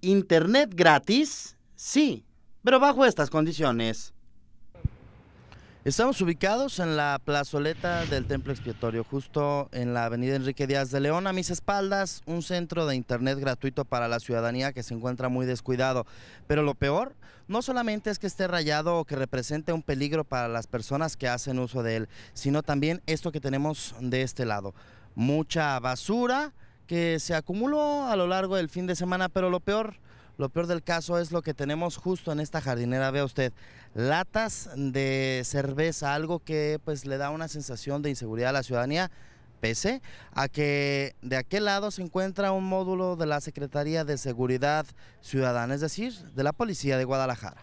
Internet gratis, sí, pero bajo estas condiciones. Estamos ubicados en la plazoleta del Templo Expiatorio, justo en la avenida Enrique Díaz de León. A mis espaldas, un centro de internet gratuito para la ciudadanía que se encuentra muy descuidado. Pero lo peor, no solamente es que esté rayado o que represente un peligro para las personas que hacen uso de él, sino también esto que tenemos de este lado. Mucha basura, que se acumuló a lo largo del fin de semana, pero lo peor, lo peor del caso es lo que tenemos justo en esta jardinera, vea usted, latas de cerveza, algo que pues le da una sensación de inseguridad a la ciudadanía, pese a que de aquel lado se encuentra un módulo de la Secretaría de Seguridad Ciudadana, es decir, de la Policía de Guadalajara.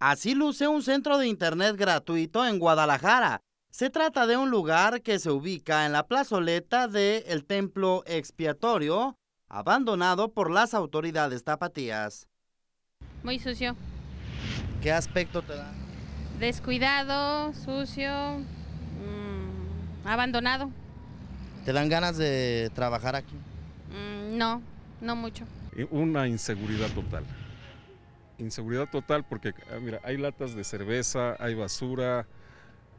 Así luce un centro de internet gratuito en Guadalajara, se trata de un lugar que se ubica en la plazoleta del el templo expiatorio, abandonado por las autoridades tapatías. Muy sucio. ¿Qué aspecto te da? Descuidado, sucio, mm, abandonado. ¿Te dan ganas de trabajar aquí? Mm, no, no mucho. Una inseguridad total. Inseguridad total porque, ah, mira, hay latas de cerveza, hay basura,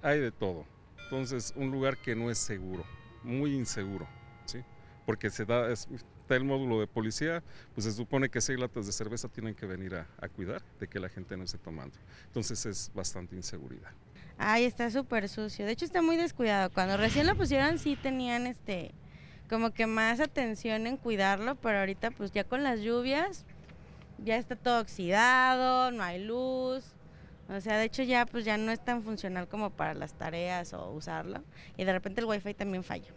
hay de todo. Entonces, un lugar que no es seguro, muy inseguro, ¿sí? Porque se da, está el módulo de policía, pues se supone que seis latas de cerveza tienen que venir a, cuidar de que la gente no esté tomando. Entonces es bastante inseguridad. Ay, está súper sucio. De hecho está muy descuidado. Cuando recién lo pusieron sí tenían este como que más atención en cuidarlo, pero ahorita pues ya con las lluvias ya está todo oxidado, no hay luz. O sea, de hecho ya pues ya no es tan funcional como para las tareas o usarlo. Y de repente el wifi también falla.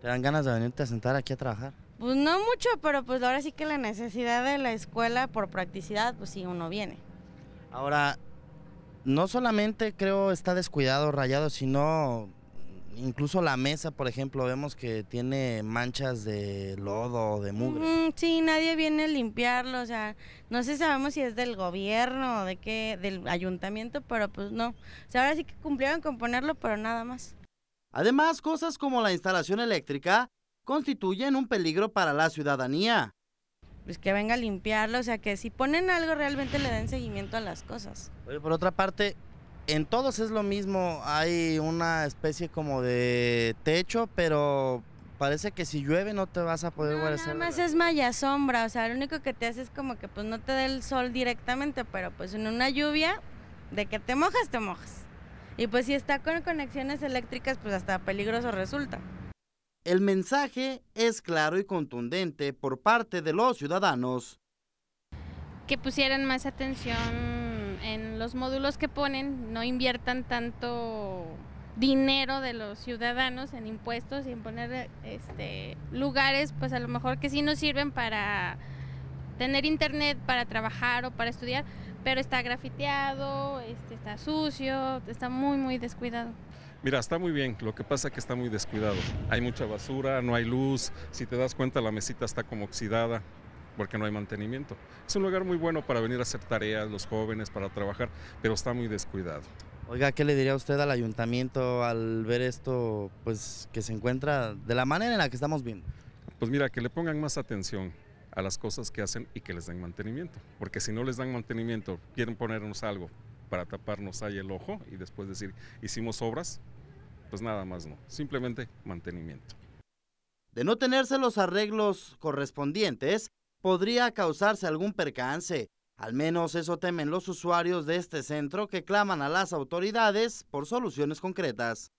¿Te dan ganas de venirte a sentar aquí a trabajar? Pues no mucho, pero pues ahora sí que la necesidad de la escuela por practicidad, pues sí, uno viene. Ahora, no solamente creo está descuidado, rayado, sino incluso la mesa, por ejemplo, vemos que tiene manchas de lodo, o de mugre. Mm, sí, nadie viene a limpiarlo, o sea, no sé sabemos si es del gobierno o de qué, del ayuntamiento, pero pues no. O sea, ahora sí que cumplieron con ponerlo, pero nada más. Además, cosas como la instalación eléctrica constituyen un peligro para la ciudadanía. Pues que venga a limpiarlo, o sea, que si ponen algo realmente le den seguimiento a las cosas. por otra parte, en todos es lo mismo, hay una especie como de techo, pero parece que si llueve no te vas a poder no, guarecer. Nada más es malla sombra, o sea, lo único que te hace es como que pues no te dé el sol directamente, pero pues en una lluvia, de que te mojas, te mojas. Y pues si está con conexiones eléctricas, pues hasta peligroso resulta. El mensaje es claro y contundente por parte de los ciudadanos. Que pusieran más atención en los módulos que ponen no inviertan tanto dinero de los ciudadanos en impuestos y en poner este, lugares, pues a lo mejor que sí nos sirven para tener internet, para trabajar o para estudiar, pero está grafiteado, este, está sucio, está muy, muy descuidado. Mira, está muy bien, lo que pasa es que está muy descuidado. Hay mucha basura, no hay luz, si te das cuenta la mesita está como oxidada, porque no hay mantenimiento. Es un lugar muy bueno para venir a hacer tareas, los jóvenes, para trabajar, pero está muy descuidado. Oiga, ¿qué le diría usted al ayuntamiento al ver esto pues que se encuentra de la manera en la que estamos viendo? Pues mira, que le pongan más atención a las cosas que hacen y que les den mantenimiento, porque si no les dan mantenimiento, quieren ponernos algo para taparnos ahí el ojo y después decir, hicimos obras, pues nada más no, simplemente mantenimiento. De no tenerse los arreglos correspondientes, podría causarse algún percance. Al menos eso temen los usuarios de este centro que claman a las autoridades por soluciones concretas.